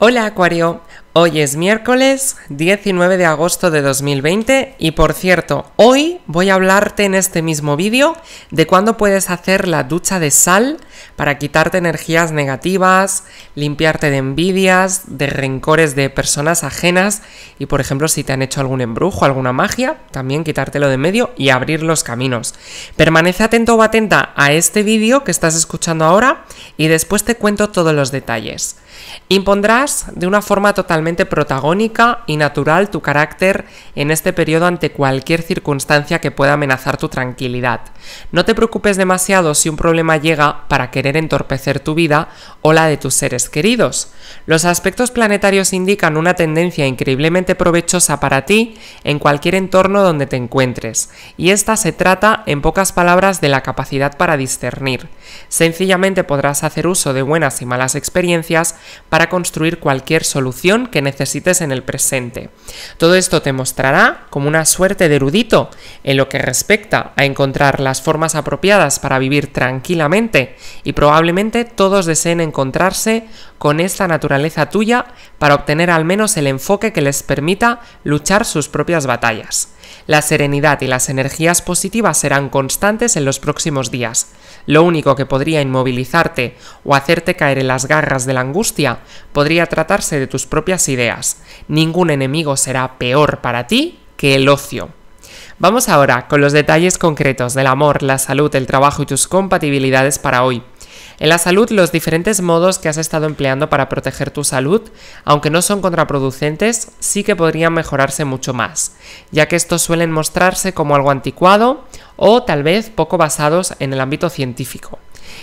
Hola Acuario, hoy es miércoles 19 de agosto de 2020 y por cierto, hoy voy a hablarte en este mismo vídeo de cuándo puedes hacer la ducha de sal para quitarte energías negativas, limpiarte de envidias, de rencores de personas ajenas y por ejemplo si te han hecho algún embrujo, alguna magia, también quitártelo de medio y abrir los caminos. Permanece atento o atenta a este vídeo que estás escuchando ahora y después te cuento todos los detalles. Impondrás de una forma totalmente protagónica y natural tu carácter en este periodo ante cualquier circunstancia que pueda amenazar tu tranquilidad. No te preocupes demasiado si un problema llega para querer entorpecer tu vida o la de tus seres queridos. Los aspectos planetarios indican una tendencia increíblemente provechosa para ti en cualquier entorno donde te encuentres, y esta se trata, en pocas palabras, de la capacidad para discernir. Sencillamente podrás hacer uso de buenas y malas experiencias para construir cualquier solución que necesites en el presente. Todo esto te mostrará como una suerte de erudito en lo que respecta a encontrar las formas apropiadas para vivir tranquilamente y probablemente todos deseen encontrarse con esta naturaleza tuya para obtener al menos el enfoque que les permita luchar sus propias batallas. La serenidad y las energías positivas serán constantes en los próximos días. Lo único que podría inmovilizarte o hacerte caer en las garras de la angustia podría tratarse de tus propias ideas. Ningún enemigo será peor para ti que el ocio. Vamos ahora con los detalles concretos del amor, la salud, el trabajo y tus compatibilidades para hoy. En la salud, los diferentes modos que has estado empleando para proteger tu salud, aunque no son contraproducentes, sí que podrían mejorarse mucho más, ya que estos suelen mostrarse como algo anticuado o tal vez poco basados en el ámbito científico.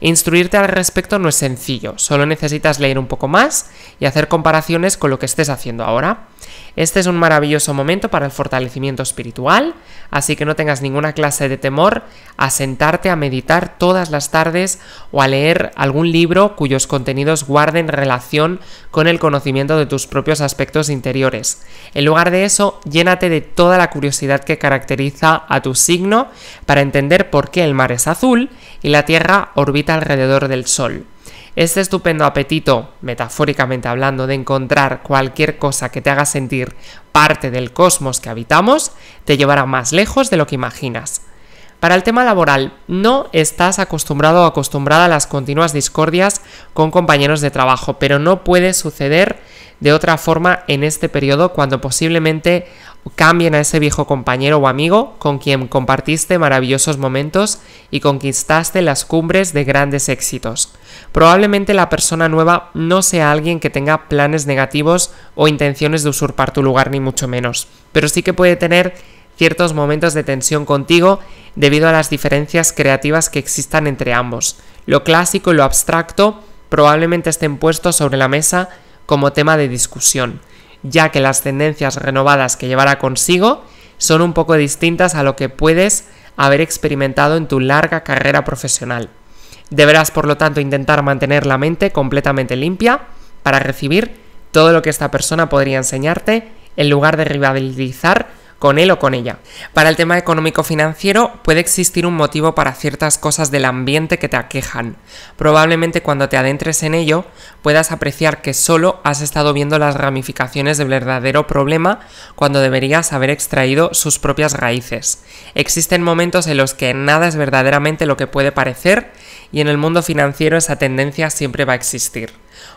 Instruirte al respecto no es sencillo, solo necesitas leer un poco más y hacer comparaciones con lo que estés haciendo ahora. Este es un maravilloso momento para el fortalecimiento espiritual, así que no tengas ninguna clase de temor a sentarte a meditar todas las tardes o a leer algún libro cuyos contenidos guarden relación con el conocimiento de tus propios aspectos interiores. En lugar de eso, llénate de toda la curiosidad que caracteriza a tu signo para entender por qué el mar es azul y la tierra orbita alrededor del Sol. Este estupendo apetito, metafóricamente hablando, de encontrar cualquier cosa que te haga sentir parte del cosmos que habitamos, te llevará más lejos de lo que imaginas. Para el tema laboral, no estás acostumbrado o acostumbrada a las continuas discordias con compañeros de trabajo, pero no puede suceder de otra forma en este periodo cuando posiblemente cambien a ese viejo compañero o amigo con quien compartiste maravillosos momentos y conquistaste las cumbres de grandes éxitos. Probablemente la persona nueva no sea alguien que tenga planes negativos o intenciones de usurpar tu lugar ni mucho menos, pero sí que puede tener ciertos momentos de tensión contigo debido a las diferencias creativas que existan entre ambos. Lo clásico y lo abstracto probablemente estén puestos sobre la mesa como tema de discusión ya que las tendencias renovadas que llevará consigo son un poco distintas a lo que puedes haber experimentado en tu larga carrera profesional. Deberás, por lo tanto, intentar mantener la mente completamente limpia para recibir todo lo que esta persona podría enseñarte en lugar de rivalizar con él o con ella. Para el tema económico-financiero puede existir un motivo para ciertas cosas del ambiente que te aquejan. Probablemente cuando te adentres en ello puedas apreciar que solo has estado viendo las ramificaciones del verdadero problema cuando deberías haber extraído sus propias raíces. Existen momentos en los que nada es verdaderamente lo que puede parecer y en el mundo financiero esa tendencia siempre va a existir.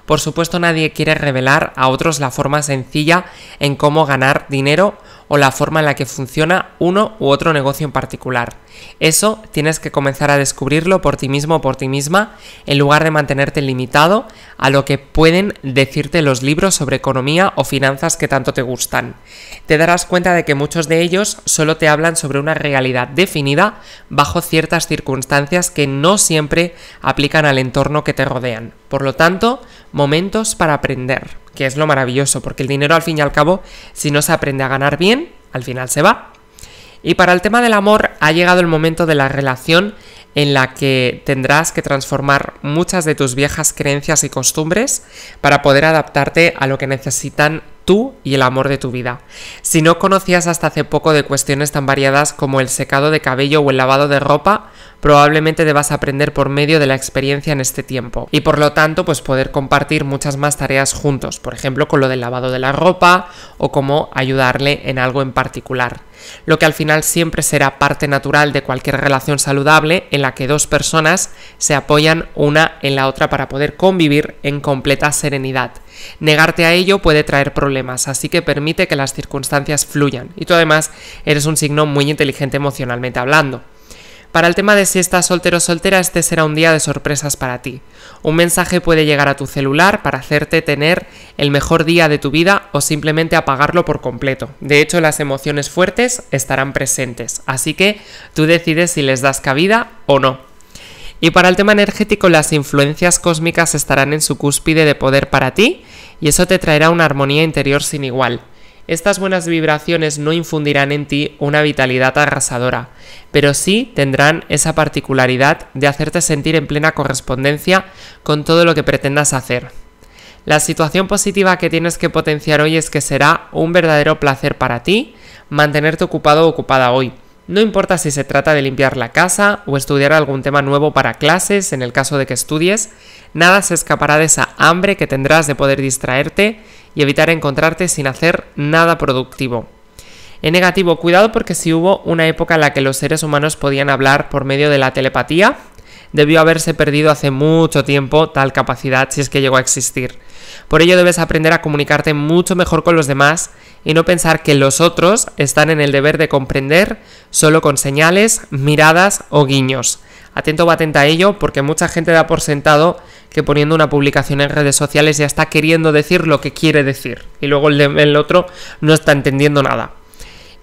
Por supuesto nadie quiere revelar a otros la forma sencilla en cómo ganar dinero o la forma en la que funciona uno u otro negocio en particular. Eso tienes que comenzar a descubrirlo por ti mismo o por ti misma en lugar de mantenerte limitado a lo que pueden decirte los libros sobre economía o finanzas que tanto te gustan. Te darás cuenta de que muchos de ellos solo te hablan sobre una realidad definida bajo ciertas circunstancias que no siempre aplican al entorno que te rodean. Por lo tanto, momentos para aprender que es lo maravilloso, porque el dinero al fin y al cabo, si no se aprende a ganar bien, al final se va. Y para el tema del amor ha llegado el momento de la relación en la que tendrás que transformar muchas de tus viejas creencias y costumbres para poder adaptarte a lo que necesitan tú y el amor de tu vida. Si no conocías hasta hace poco de cuestiones tan variadas como el secado de cabello o el lavado de ropa, probablemente debas aprender por medio de la experiencia en este tiempo y por lo tanto pues poder compartir muchas más tareas juntos, por ejemplo con lo del lavado de la ropa o cómo ayudarle en algo en particular, lo que al final siempre será parte natural de cualquier relación saludable en la que dos personas se apoyan una en la otra para poder convivir en completa serenidad Negarte a ello puede traer problemas, así que permite que las circunstancias fluyan. Y tú además eres un signo muy inteligente emocionalmente hablando. Para el tema de si estás soltero o soltera, este será un día de sorpresas para ti. Un mensaje puede llegar a tu celular para hacerte tener el mejor día de tu vida o simplemente apagarlo por completo. De hecho, las emociones fuertes estarán presentes, así que tú decides si les das cabida o no. Y para el tema energético, las influencias cósmicas estarán en su cúspide de poder para ti y eso te traerá una armonía interior sin igual. Estas buenas vibraciones no infundirán en ti una vitalidad arrasadora, pero sí tendrán esa particularidad de hacerte sentir en plena correspondencia con todo lo que pretendas hacer. La situación positiva que tienes que potenciar hoy es que será un verdadero placer para ti mantenerte ocupado o ocupada hoy, no importa si se trata de limpiar la casa o estudiar algún tema nuevo para clases en el caso de que estudies, nada se escapará de esa hambre que tendrás de poder distraerte y evitar encontrarte sin hacer nada productivo. En negativo, cuidado porque si hubo una época en la que los seres humanos podían hablar por medio de la telepatía, debió haberse perdido hace mucho tiempo tal capacidad si es que llegó a existir. Por ello debes aprender a comunicarte mucho mejor con los demás y no pensar que los otros están en el deber de comprender solo con señales, miradas o guiños. Atento o atenta a ello porque mucha gente da por sentado que poniendo una publicación en redes sociales ya está queriendo decir lo que quiere decir y luego el, el otro no está entendiendo nada.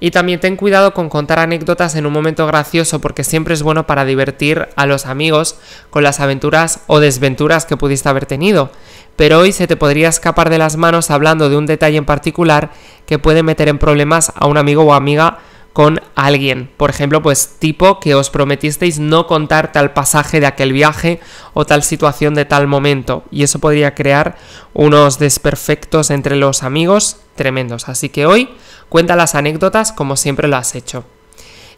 Y también ten cuidado con contar anécdotas en un momento gracioso porque siempre es bueno para divertir a los amigos con las aventuras o desventuras que pudiste haber tenido. Pero hoy se te podría escapar de las manos hablando de un detalle en particular que puede meter en problemas a un amigo o amiga con alguien. Por ejemplo, pues tipo que os prometisteis no contar tal pasaje de aquel viaje o tal situación de tal momento. Y eso podría crear unos desperfectos entre los amigos tremendos. Así que hoy cuenta las anécdotas como siempre lo has hecho.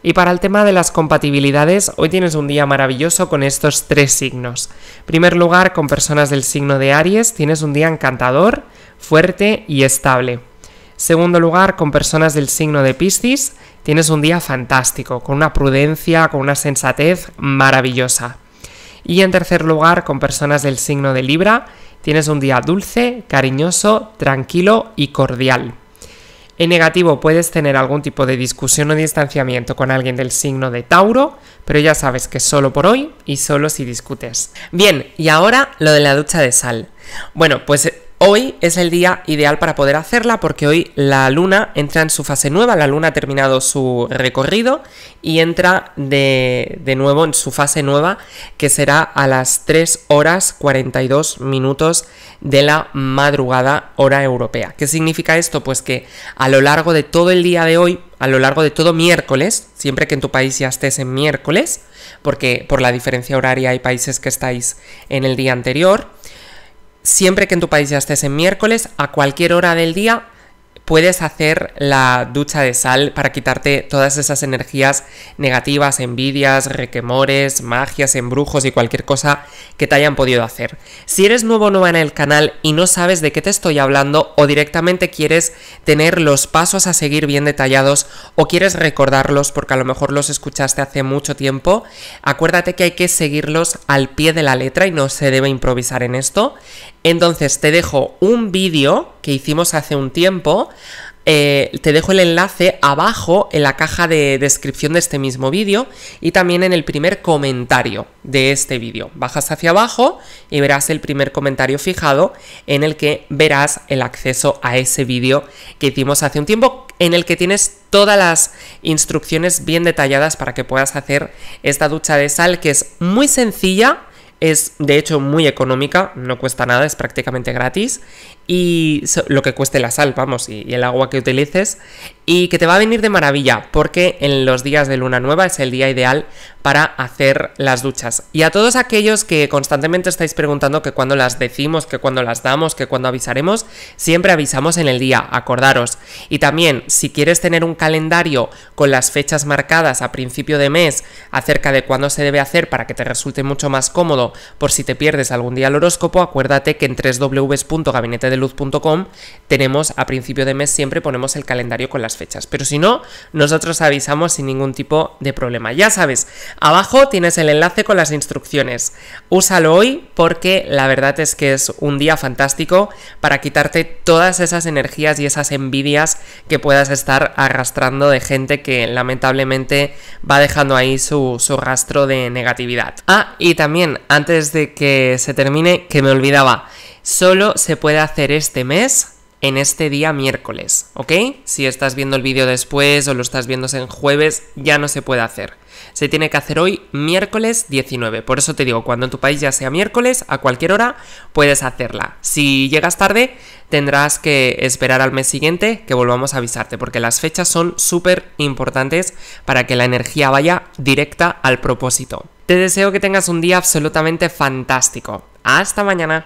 Y para el tema de las compatibilidades, hoy tienes un día maravilloso con estos tres signos. primer lugar, con personas del signo de Aries, tienes un día encantador, fuerte y estable. Segundo lugar, con personas del signo de Piscis, tienes un día fantástico, con una prudencia, con una sensatez maravillosa. Y en tercer lugar, con personas del signo de Libra, tienes un día dulce, cariñoso, tranquilo y cordial. En negativo puedes tener algún tipo de discusión o distanciamiento con alguien del signo de Tauro, pero ya sabes que solo por hoy y solo si discutes. Bien, y ahora lo de la ducha de sal. Bueno, pues Hoy es el día ideal para poder hacerla porque hoy la luna entra en su fase nueva, la luna ha terminado su recorrido y entra de, nuevo en su fase nueva que será a las 3 horas 42 minutos de la madrugada hora europea. ¿Qué significa esto? Pues que a lo largo de todo el día de hoy, a lo largo de todo miércoles, siempre que en tu país ya estés en miércoles, porque por la diferencia horaria hay países que estáis en el día anterior, siempre que en tu país ya estés en miércoles, a cualquier hora del día, puedes hacer la ducha de sal para quitarte todas esas energías negativas, envidias, requemores, magias, embrujos y cualquier cosa que te hayan podido hacer. Si eres nuevo o nueva en el canal y no sabes de qué te estoy hablando o directamente quieres tener los pasos a seguir bien detallados o quieres recordarlos porque a lo mejor los escuchaste hace mucho tiempo, acuérdate que hay que seguirlos al pie de la letra y no se debe improvisar en esto. Entonces te dejo un vídeo que hicimos hace un tiempo eh, te dejo el enlace abajo en la caja de descripción de este mismo vídeo y también en el primer comentario de este vídeo. Bajas hacia abajo y verás el primer comentario fijado en el que verás el acceso a ese vídeo que hicimos hace un tiempo en el que tienes todas las instrucciones bien detalladas para que puedas hacer esta ducha de sal que es muy sencilla, es de hecho muy económica, no cuesta nada, es prácticamente gratis y lo que cueste la sal, vamos, y, el agua que utilices, y que te va a venir de maravilla, porque en los días de luna nueva es el día ideal para hacer las duchas. Y a todos aquellos que constantemente estáis preguntando que cuando las decimos, que cuando las damos, que cuando avisaremos, siempre avisamos en el día, acordaros. Y también, si quieres tener un calendario con las fechas marcadas a principio de mes acerca de cuándo se debe hacer para que te resulte mucho más cómodo por si te pierdes algún día el horóscopo, acuérdate que en www.gabinete luz.com tenemos a principio de mes siempre ponemos el calendario con las fechas. Pero si no, nosotros avisamos sin ningún tipo de problema. Ya sabes, abajo tienes el enlace con las instrucciones. Úsalo hoy porque la verdad es que es un día fantástico para quitarte todas esas energías y esas envidias que puedas estar arrastrando de gente que lamentablemente va dejando ahí su, su rastro de negatividad. Ah, y también antes de que se termine, que me olvidaba solo se puede hacer este mes en este día miércoles, ¿ok? Si estás viendo el vídeo después o lo estás viendo en jueves, ya no se puede hacer. Se tiene que hacer hoy miércoles 19. Por eso te digo, cuando en tu país ya sea miércoles, a cualquier hora, puedes hacerla. Si llegas tarde, tendrás que esperar al mes siguiente que volvamos a avisarte, porque las fechas son súper importantes para que la energía vaya directa al propósito. Te deseo que tengas un día absolutamente fantástico. Hasta mañana.